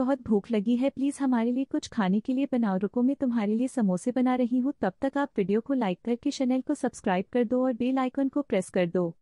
बहुत भूख लगी है प्लीज़ हमारे लिए कुछ खाने के लिए बनाओ रुको मैं तुम्हारे लिए समोसे बना रही हूँ तब तक आप वीडियो को लाइक करके चैनल को सब्सक्राइब कर दो और बेल आइकन को प्रेस कर दो